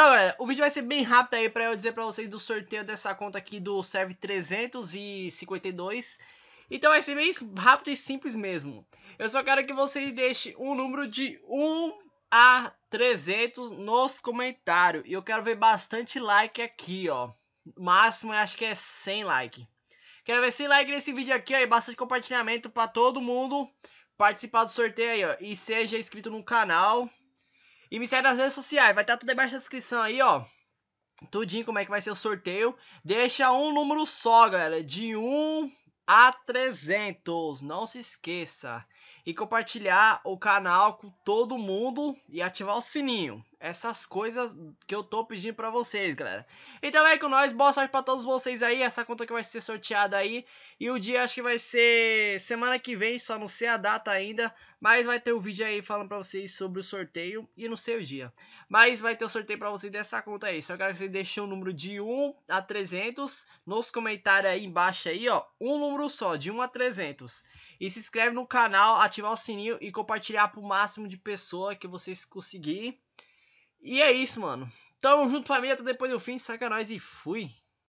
Então, galera, o vídeo vai ser bem rápido aí para eu dizer para vocês do sorteio dessa conta aqui do Serve 352. Então vai ser bem rápido e simples mesmo. Eu só quero que vocês deixem um número de 1 a 300 nos comentários. E eu quero ver bastante like aqui, ó. O máximo eu acho que é 100 like. Quero ver 100 like nesse vídeo aqui, ó. E bastante compartilhamento para todo mundo participar do sorteio aí, ó. E seja inscrito no canal. E me segue nas redes sociais, vai estar tá tudo debaixo da descrição aí, ó. Tudinho como é que vai ser o sorteio. Deixa um número só, galera, de 1 a 300, não se esqueça. E compartilhar o canal com todo mundo e ativar o sininho essas coisas que eu tô pedindo para vocês, galera. Então é com nós, boa sorte para todos vocês aí, essa conta que vai ser sorteada aí. E o dia acho que vai ser semana que vem, só não sei a data ainda, mas vai ter o um vídeo aí falando para vocês sobre o sorteio e não sei o dia. Mas vai ter o um sorteio para vocês dessa conta aí. Só quero que vocês deixem o um número de 1 a 300 nos comentários aí embaixo aí, ó, um número só, de 1 a 300. E se inscreve no canal, ativar o sininho e compartilhar pro máximo de pessoa que vocês conseguirem. E é isso, mano. Tamo junto, família. Até depois do fim. Sacanagem e fui.